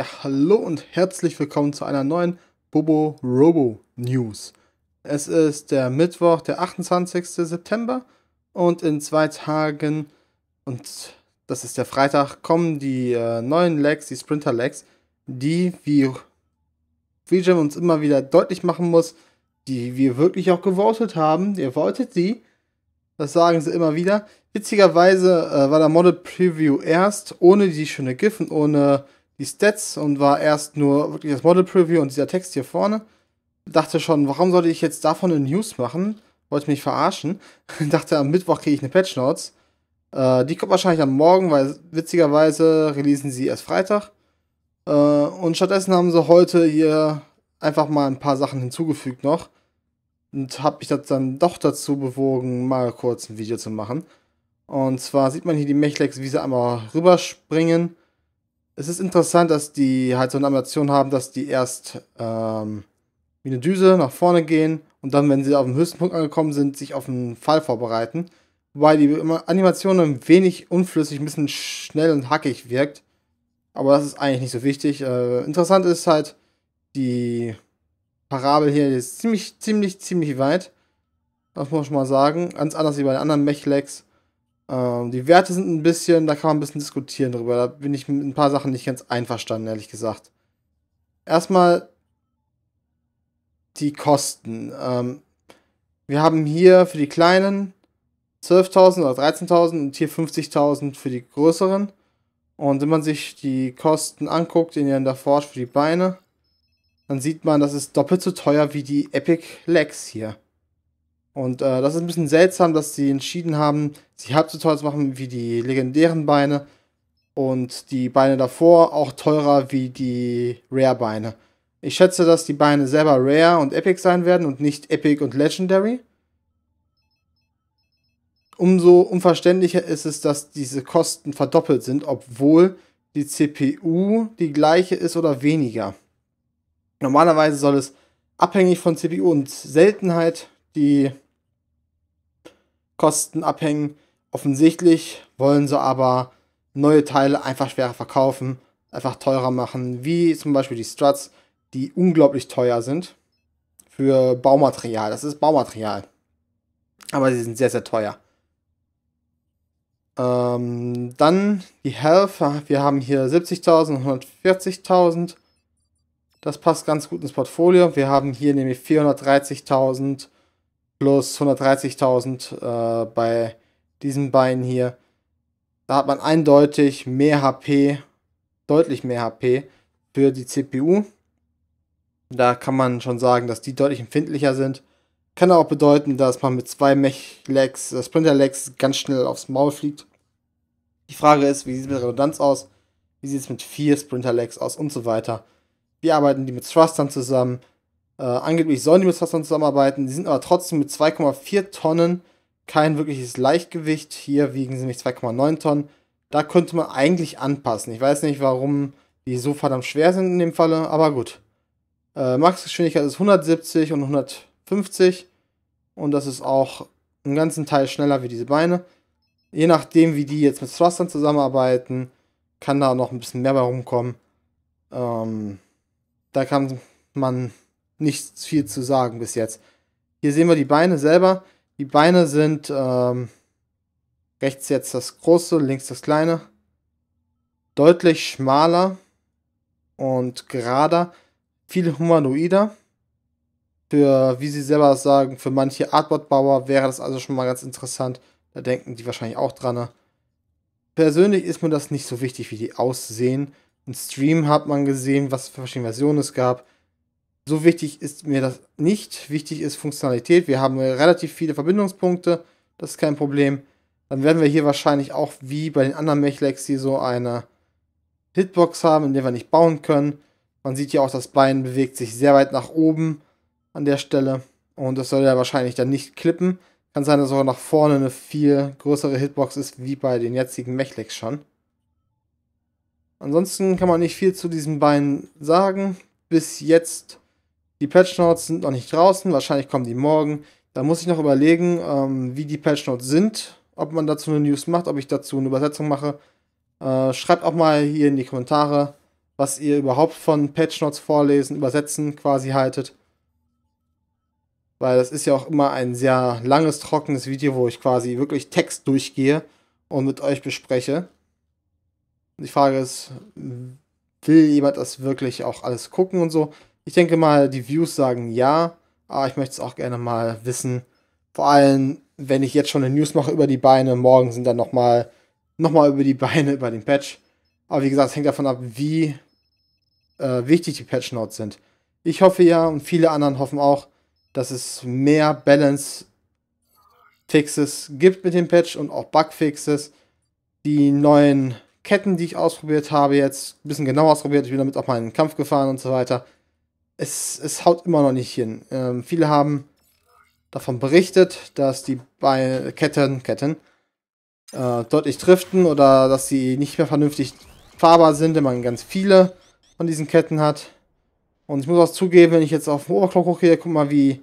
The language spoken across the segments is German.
Ja, hallo und herzlich willkommen zu einer neuen Bobo Robo News. Es ist der Mittwoch, der 28. September und in zwei Tagen und das ist der Freitag, kommen die äh, neuen Lags, die Sprinter Lags, die, wie VGM uns immer wieder deutlich machen muss, die wir wirklich auch gewotet haben. Ihr wolltet sie. Das sagen sie immer wieder. Witzigerweise äh, war der Model Preview erst ohne die schöne GIF und ohne die Stats und war erst nur wirklich das Model Preview und dieser Text hier vorne. Dachte schon, warum sollte ich jetzt davon eine News machen? Wollte mich verarschen. Dachte, am Mittwoch kriege ich eine Patch Notes. Äh, die kommt wahrscheinlich am Morgen, weil witzigerweise releasen sie erst Freitag. Äh, und stattdessen haben sie heute hier einfach mal ein paar Sachen hinzugefügt noch. Und habe mich das dann doch dazu bewogen, mal kurz ein Video zu machen. Und zwar sieht man hier die Mechlex, wie sie einmal rüberspringen es ist interessant, dass die halt so eine Animation haben, dass die erst ähm, wie eine Düse nach vorne gehen und dann, wenn sie auf dem höchsten Punkt angekommen sind, sich auf einen Fall vorbereiten. Wobei die Animation ein wenig unflüssig, ein bisschen schnell und hackig wirkt. Aber das ist eigentlich nicht so wichtig. Äh, interessant ist halt, die Parabel hier ist ziemlich, ziemlich, ziemlich weit. Das muss man schon mal sagen. Ganz anders wie bei den anderen Mechlecks. Ähm, die Werte sind ein bisschen, da kann man ein bisschen diskutieren drüber. Da bin ich mit ein paar Sachen nicht ganz einverstanden, ehrlich gesagt. Erstmal die Kosten. Ähm, wir haben hier für die kleinen 12.000 oder 13.000 und hier 50.000 für die größeren. Und wenn man sich die Kosten anguckt in der Forge für die Beine, dann sieht man, das ist doppelt so teuer wie die Epic Legs hier. Und äh, das ist ein bisschen seltsam, dass sie entschieden haben, sie halb so teuer zu machen wie die legendären Beine und die Beine davor auch teurer wie die Rare-Beine. Ich schätze, dass die Beine selber Rare und Epic sein werden und nicht Epic und Legendary. Umso unverständlicher ist es, dass diese Kosten verdoppelt sind, obwohl die CPU die gleiche ist oder weniger. Normalerweise soll es abhängig von CPU und Seltenheit die Kosten abhängen. Offensichtlich wollen sie aber neue Teile einfach schwerer verkaufen, einfach teurer machen, wie zum Beispiel die Struts, die unglaublich teuer sind für Baumaterial. Das ist Baumaterial. Aber sie sind sehr, sehr teuer. Ähm, dann die Health. Wir haben hier 70.000 und 140.000. Das passt ganz gut ins Portfolio. Wir haben hier nämlich 430.000 plus 130.000 äh, bei diesen beiden hier. Da hat man eindeutig mehr HP, deutlich mehr HP für die CPU. Da kann man schon sagen, dass die deutlich empfindlicher sind. Kann auch bedeuten, dass man mit zwei mech lags äh, sprinter lags ganz schnell aufs Maul fliegt. Die Frage ist, wie sieht es mit Redundanz aus? Wie sieht es mit vier sprinter lags aus und so weiter? Wie arbeiten die mit Thrustern zusammen? Äh, angeblich sollen die mit Saturn zusammenarbeiten, die sind aber trotzdem mit 2,4 Tonnen kein wirkliches Leichtgewicht. Hier wiegen sie nämlich 2,9 Tonnen. Da könnte man eigentlich anpassen. Ich weiß nicht, warum die so verdammt schwer sind in dem Falle, aber gut. Äh, Maxgeschwindigkeit ist 170 und 150 und das ist auch einen ganzen Teil schneller wie diese Beine. Je nachdem, wie die jetzt mit Thrustern zusammenarbeiten, kann da noch ein bisschen mehr bei rumkommen. Ähm, da kann man nicht viel zu sagen bis jetzt. Hier sehen wir die Beine selber. Die Beine sind ähm, rechts jetzt das große, links das kleine. Deutlich schmaler und gerader. Viel humanoider. Für, wie sie selber sagen, für manche Artboard-Bauer wäre das also schon mal ganz interessant. Da denken die wahrscheinlich auch dran. Ne? Persönlich ist mir das nicht so wichtig, wie die aussehen. Im Stream hat man gesehen, was für verschiedene Versionen es gab. So wichtig ist mir das nicht. Wichtig ist Funktionalität. Wir haben relativ viele Verbindungspunkte. Das ist kein Problem. Dann werden wir hier wahrscheinlich auch wie bei den anderen Mechlecks hier so eine Hitbox haben, in der wir nicht bauen können. Man sieht ja auch, das Bein bewegt sich sehr weit nach oben an der Stelle. Und das soll ja wahrscheinlich dann nicht klippen. Kann sein, dass auch nach vorne eine viel größere Hitbox ist, wie bei den jetzigen Mechlecks schon. Ansonsten kann man nicht viel zu diesen Beinen sagen. Bis jetzt die Patch Notes sind noch nicht draußen, wahrscheinlich kommen die morgen. Da muss ich noch überlegen, ähm, wie die Patch Notes sind, ob man dazu eine News macht, ob ich dazu eine Übersetzung mache. Äh, schreibt auch mal hier in die Kommentare, was ihr überhaupt von Patch Notes vorlesen, übersetzen quasi haltet. Weil das ist ja auch immer ein sehr langes, trockenes Video, wo ich quasi wirklich Text durchgehe und mit euch bespreche. Die Frage ist, will jemand das wirklich auch alles gucken und so? Ich denke mal, die Views sagen ja, aber ich möchte es auch gerne mal wissen. Vor allem, wenn ich jetzt schon eine News mache über die Beine, morgen sind dann nochmal noch mal über die Beine, über den Patch. Aber wie gesagt, es hängt davon ab, wie äh, wichtig die Patch Notes sind. Ich hoffe ja und viele anderen hoffen auch, dass es mehr Balance Fixes gibt mit dem Patch und auch Bug Fixes. Die neuen Ketten, die ich ausprobiert habe, jetzt ein bisschen genauer ausprobiert. Ich bin damit auch mal in den Kampf gefahren und so weiter es, es haut immer noch nicht hin. Ähm, viele haben davon berichtet, dass die Be Ketten, Ketten äh, deutlich driften oder dass sie nicht mehr vernünftig fahrbar sind, wenn man ganz viele von diesen Ketten hat. Und ich muss auch zugeben, wenn ich jetzt auf den Overclock gucke, guck mal, wie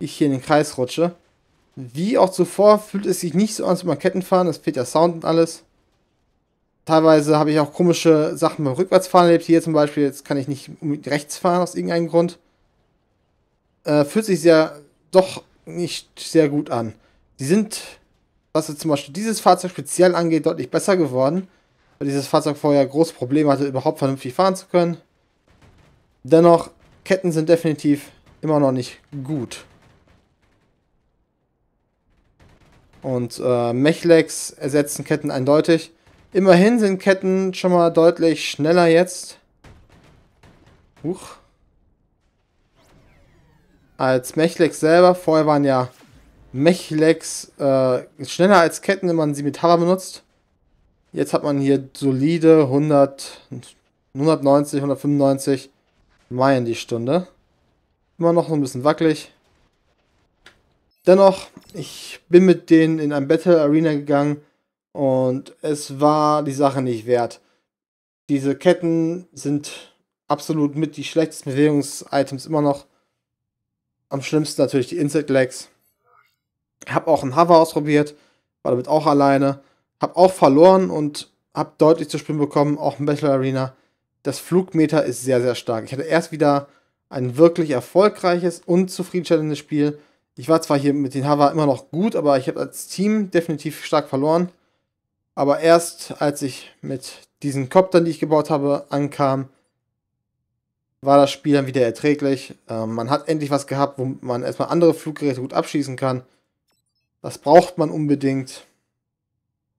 ich hier in den Kreis rutsche. Wie auch zuvor fühlt es sich nicht so an, als würde man Ketten fahren. Es fehlt ja Sound und alles. Teilweise habe ich auch komische Sachen beim Rückwärtsfahren erlebt. Hier zum Beispiel, jetzt kann ich nicht rechts fahren aus irgendeinem Grund. Äh, fühlt sich ja doch nicht sehr gut an. Die sind, was jetzt zum Beispiel dieses Fahrzeug speziell angeht, deutlich besser geworden. Weil dieses Fahrzeug vorher große Probleme hatte, überhaupt vernünftig fahren zu können. Dennoch, Ketten sind definitiv immer noch nicht gut. Und äh, Mechlex ersetzen Ketten eindeutig. Immerhin sind Ketten schon mal deutlich schneller jetzt. Huch. Als Mechlex selber. Vorher waren ja Mechlex äh, schneller als Ketten, wenn man sie mit Hammer benutzt. Jetzt hat man hier solide 100, 190, 195 Meilen die Stunde. Immer noch so ein bisschen wackelig. Dennoch, ich bin mit denen in ein Battle Arena gegangen und es war die Sache nicht wert. Diese Ketten sind absolut mit die schlechtesten Bewegungs-Items immer noch. Am schlimmsten natürlich die Insect Legs. Hab auch einen Hover ausprobiert, war damit auch alleine. Hab auch verloren und hab deutlich zu spielen bekommen, auch im Battle Arena. Das Flugmeter ist sehr, sehr stark. Ich hatte erst wieder ein wirklich erfolgreiches und zufriedenstellendes Spiel. Ich war zwar hier mit den Hover immer noch gut, aber ich habe als Team definitiv stark verloren. Aber erst als ich mit diesen Koptern, die ich gebaut habe, ankam, war das Spiel dann wieder erträglich. Ähm, man hat endlich was gehabt, wo man erstmal andere Fluggeräte gut abschießen kann. Das braucht man unbedingt.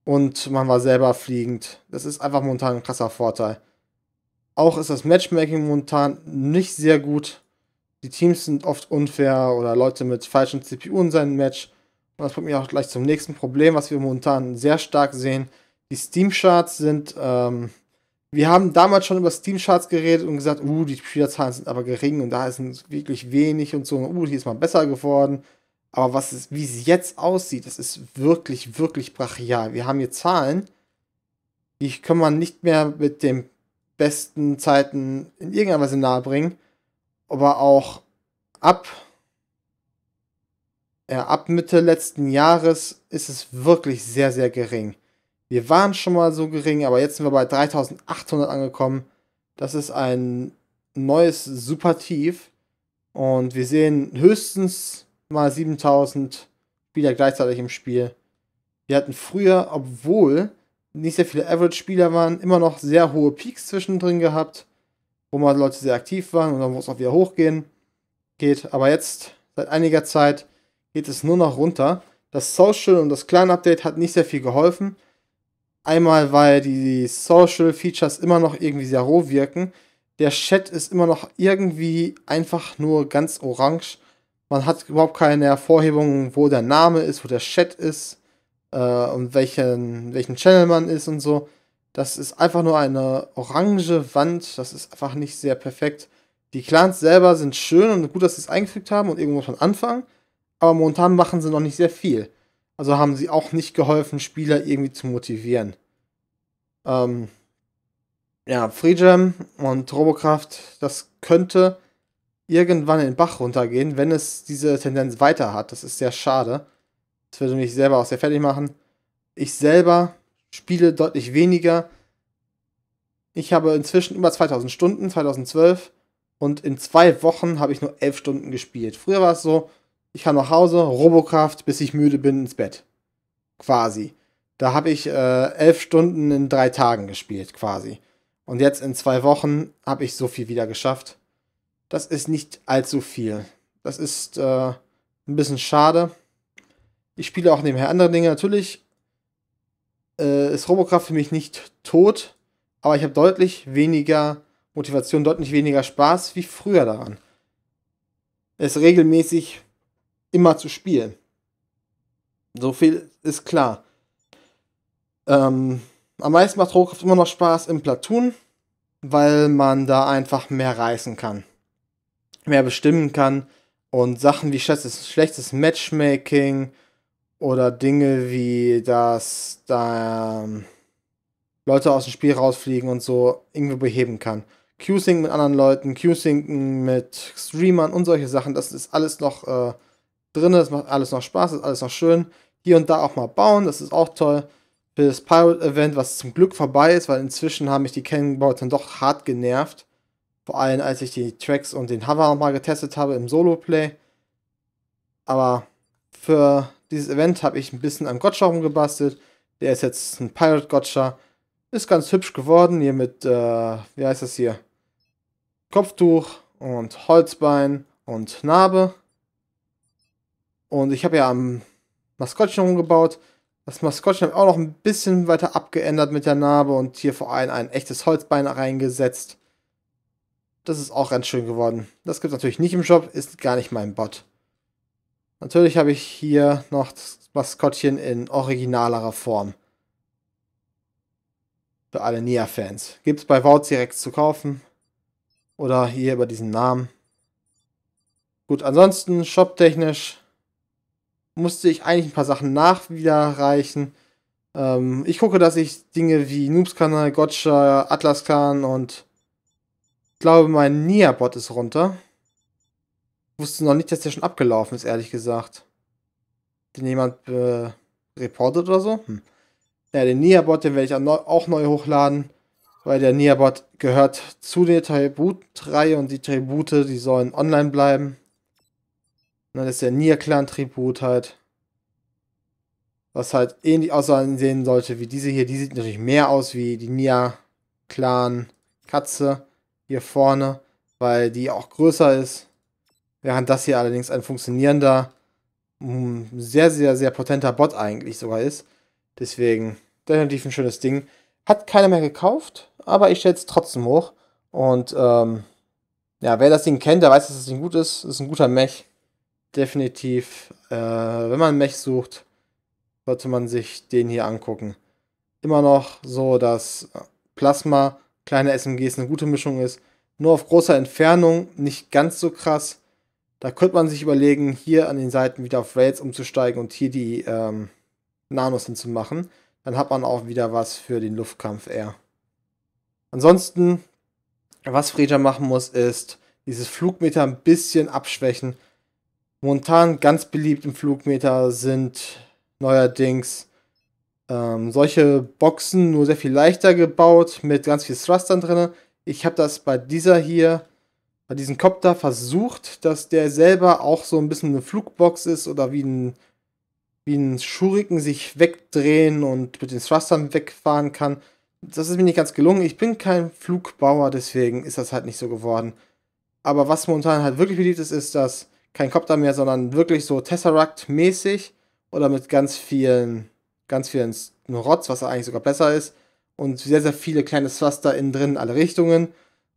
Und man war selber fliegend. Das ist einfach momentan ein krasser Vorteil. Auch ist das Matchmaking momentan nicht sehr gut. Die Teams sind oft unfair oder Leute mit falschen CPU in seinem Match. Und das bringt mich auch gleich zum nächsten Problem, was wir momentan sehr stark sehen. Die Steam-Charts sind, ähm, wir haben damals schon über Steam-Charts geredet und gesagt, uh, die Spielerzahlen sind aber gering und da ist wirklich wenig und so, uh, hier ist mal besser geworden. Aber was es, wie es jetzt aussieht, das ist wirklich, wirklich brachial. Wir haben hier Zahlen, die kann man nicht mehr mit den besten Zeiten in irgendeiner Weise nahebringen. Aber auch ab äh, ab Mitte letzten Jahres ist es wirklich sehr, sehr gering. Wir waren schon mal so gering, aber jetzt sind wir bei 3800 angekommen. Das ist ein neues super Tief. Und wir sehen höchstens mal 7000 Spieler gleichzeitig im Spiel. Wir hatten früher, obwohl nicht sehr viele Average-Spieler waren, immer noch sehr hohe Peaks zwischendrin gehabt, wo mal Leute sehr aktiv waren und dann muss es auch wieder hochgehen. Geht. Aber jetzt, seit einiger Zeit, geht es nur noch runter. Das Social und das Clan-Update hat nicht sehr viel geholfen. Einmal, weil die Social-Features immer noch irgendwie sehr roh wirken. Der Chat ist immer noch irgendwie einfach nur ganz orange. Man hat überhaupt keine Hervorhebung, wo der Name ist, wo der Chat ist äh, und welchen, welchen Channel man ist und so. Das ist einfach nur eine orange Wand. Das ist einfach nicht sehr perfekt. Die Clans selber sind schön und gut, dass sie es eingefügt haben und irgendwo schon anfangen aber momentan machen sie noch nicht sehr viel. Also haben sie auch nicht geholfen, Spieler irgendwie zu motivieren. Ähm, ja, Freejam und Robocraft, das könnte irgendwann in den Bach runtergehen, wenn es diese Tendenz weiter hat. Das ist sehr schade. Das würde mich selber auch sehr fertig machen. Ich selber spiele deutlich weniger. Ich habe inzwischen über 2000 Stunden, 2012. Und in zwei Wochen habe ich nur 11 Stunden gespielt. Früher war es so, ich kam nach Hause, Robocraft, bis ich müde bin, ins Bett. Quasi. Da habe ich äh, elf Stunden in drei Tagen gespielt, quasi. Und jetzt in zwei Wochen habe ich so viel wieder geschafft. Das ist nicht allzu viel. Das ist äh, ein bisschen schade. Ich spiele auch nebenher andere Dinge. Natürlich äh, ist Robocraft für mich nicht tot, aber ich habe deutlich weniger Motivation, deutlich weniger Spaß wie früher daran. Es regelmäßig immer zu spielen. So viel ist klar. Ähm, am meisten macht Rohkraft immer noch Spaß im Platoon, weil man da einfach mehr reißen kann. Mehr bestimmen kann. Und Sachen wie schlechtes, schlechtes Matchmaking oder Dinge wie, dass da ähm, Leute aus dem Spiel rausfliegen und so irgendwie beheben kann. Q-Sync mit anderen Leuten, q sync mit Streamern und solche Sachen, das ist alles noch äh, drin, es macht alles noch Spaß, ist alles noch schön. Hier und da auch mal bauen, das ist auch toll. Für das Pirate Event, was zum Glück vorbei ist, weil inzwischen haben mich die Cannon dann doch hart genervt. Vor allem, als ich die Tracks und den Hover mal getestet habe im Solo-Play. Aber für dieses Event habe ich ein bisschen am Gotcha rumgebastelt. Der ist jetzt ein Pirate Gotcha. Ist ganz hübsch geworden, hier mit, äh, wie heißt das hier? Kopftuch und Holzbein und Narbe. Und ich habe ja am Maskottchen rumgebaut. Das Maskottchen habe ich auch noch ein bisschen weiter abgeändert mit der Narbe und hier vor allem ein echtes Holzbein reingesetzt. Das ist auch ganz schön geworden. Das gibt es natürlich nicht im Shop, ist gar nicht mein Bot. Natürlich habe ich hier noch das Maskottchen in originalerer Form. Für alle Nia-Fans. Gibt es bei Vouts direkt zu kaufen. Oder hier über diesen Namen. Gut, ansonsten shoptechnisch musste ich eigentlich ein paar Sachen nach wiederreichen. Ähm, ich gucke, dass ich Dinge wie Noobskanal, Gotcha, Atlaskan und ich glaube, mein Niabot ist runter. Ich wusste noch nicht, dass der schon abgelaufen ist, ehrlich gesagt. Den jemand äh, reportet oder so? Hm. Ja, den Niabot, den werde ich auch neu hochladen, weil der Niabot gehört zu der Tributreihe und die Tribute, die sollen online bleiben. Und dann ist der Nier-Clan-Tribut halt. Was halt ähnlich aussehen sollte wie diese hier. Die sieht natürlich mehr aus wie die Nier-Clan-Katze hier vorne, weil die auch größer ist. Während das hier allerdings ein funktionierender, hm, sehr, sehr, sehr potenter Bot eigentlich sogar ist. Deswegen definitiv ein schönes Ding. Hat keiner mehr gekauft, aber ich stelle es trotzdem hoch. Und ähm, ja, wer das Ding kennt, der weiß, dass das Ding gut ist. Das Ist ein guter Mech definitiv, äh, wenn man Mech sucht, sollte man sich den hier angucken. Immer noch so, dass Plasma, kleine SMGs eine gute Mischung ist. Nur auf großer Entfernung, nicht ganz so krass. Da könnte man sich überlegen, hier an den Seiten wieder auf Rails umzusteigen und hier die ähm, Nanos hinzumachen. Dann hat man auch wieder was für den Luftkampf eher. Ansonsten, was Freja machen muss, ist dieses Flugmeter ein bisschen abschwächen, Momentan ganz beliebt im Flugmeter sind neuerdings ähm, solche Boxen, nur sehr viel leichter gebaut, mit ganz viel Thrustern drin. Ich habe das bei dieser hier, bei diesem Copter versucht, dass der selber auch so ein bisschen eine Flugbox ist oder wie ein, wie ein Schuriken sich wegdrehen und mit den Thrustern wegfahren kann. Das ist mir nicht ganz gelungen. Ich bin kein Flugbauer, deswegen ist das halt nicht so geworden. Aber was momentan halt wirklich beliebt ist, ist dass kein Copter mehr, sondern wirklich so Tesseract-mäßig oder mit ganz vielen, ganz vielen Rods, was eigentlich sogar besser ist. Und sehr, sehr viele kleine Thruster innen drin in alle Richtungen.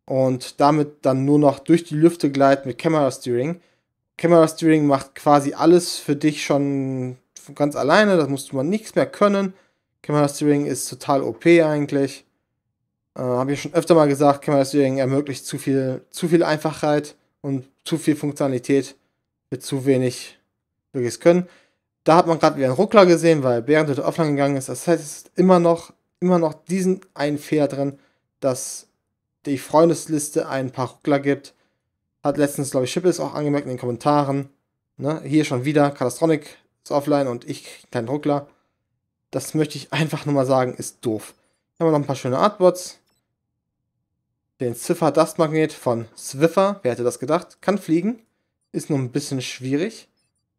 Und damit dann nur noch durch die Lüfte gleiten mit Camera Steering. Camera Steering macht quasi alles für dich schon ganz alleine. Da musst du mal nichts mehr können. Camera Steering ist total OP eigentlich. Äh, Habe ich schon öfter mal gesagt, Camera Steering ermöglicht zu viel, zu viel Einfachheit und zu viel Funktionalität mit zu wenig wirkliches Können. Da hat man gerade wieder einen Ruckler gesehen, weil Bären heute offline gegangen ist. Das heißt, es ist immer noch, immer noch diesen einen Fehler drin, dass die Freundesliste ein paar Ruckler gibt. Hat letztens, glaube ich, Schippe ist auch angemerkt in den Kommentaren. Ne? Hier schon wieder, Katastronic ist offline und ich kriege einen Ruckler. Das möchte ich einfach nur mal sagen, ist doof. Hier haben wir noch ein paar schöne Artbots. Den Ziffer Dust Magnet von Swiffer, wer hätte das gedacht, kann fliegen. Ist nur ein bisschen schwierig.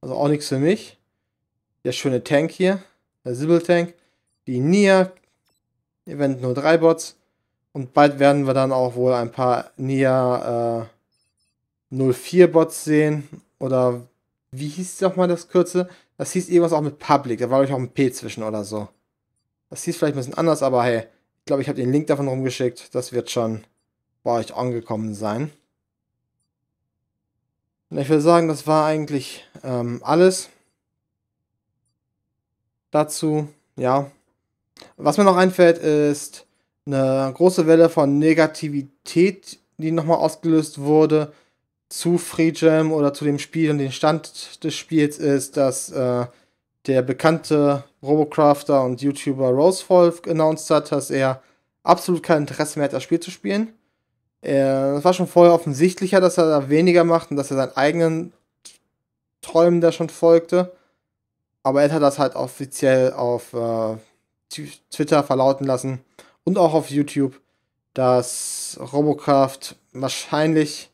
Also auch nichts für mich. Der schöne Tank hier. Der Sibyl Tank. Die Nia. Event 03 Bots. Und bald werden wir dann auch wohl ein paar Nia äh, 04 Bots sehen. Oder wie hieß doch mal das Kürze? Das hieß irgendwas auch mit Public. Da war ich auch ein P zwischen oder so. Das hieß vielleicht ein bisschen anders, aber hey, ich glaube, ich habe den Link davon rumgeschickt. Das wird schon bei euch angekommen sein. Und Ich würde sagen, das war eigentlich ähm, alles dazu. Ja. Was mir noch einfällt, ist eine große Welle von Negativität, die nochmal ausgelöst wurde zu Free Jam oder zu dem Spiel und den Stand des Spiels ist, dass äh, der bekannte Robocrafter und YouTuber Rosewolf announced hat, dass er absolut kein Interesse mehr hat, das Spiel zu spielen. Es äh, war schon vorher offensichtlicher, dass er da weniger macht und dass er seinen eigenen Träumen da schon folgte. Aber er hat das halt offiziell auf äh, Twitter verlauten lassen und auch auf YouTube, dass Robocraft wahrscheinlich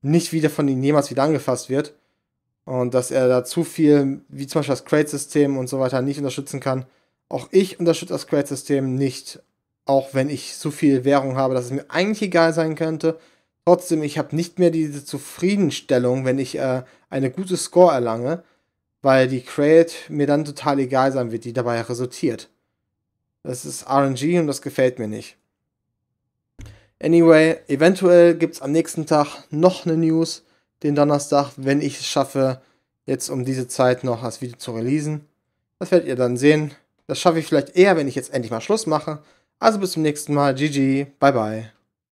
nicht wieder von ihm jemals wieder angefasst wird. Und dass er da zu viel, wie zum Beispiel das Crate-System und so weiter, nicht unterstützen kann. Auch ich unterstütze das Crate-System nicht. Auch wenn ich so viel Währung habe, dass es mir eigentlich egal sein könnte. Trotzdem, ich habe nicht mehr diese Zufriedenstellung, wenn ich äh, eine gute Score erlange, weil die Crate mir dann total egal sein wird, die dabei resultiert. Das ist RNG und das gefällt mir nicht. Anyway, eventuell gibt es am nächsten Tag noch eine News, den Donnerstag, wenn ich es schaffe, jetzt um diese Zeit noch das Video zu releasen. Das werdet ihr dann sehen. Das schaffe ich vielleicht eher, wenn ich jetzt endlich mal Schluss mache. Also bis zum nächsten Mal. GG. Bye bye.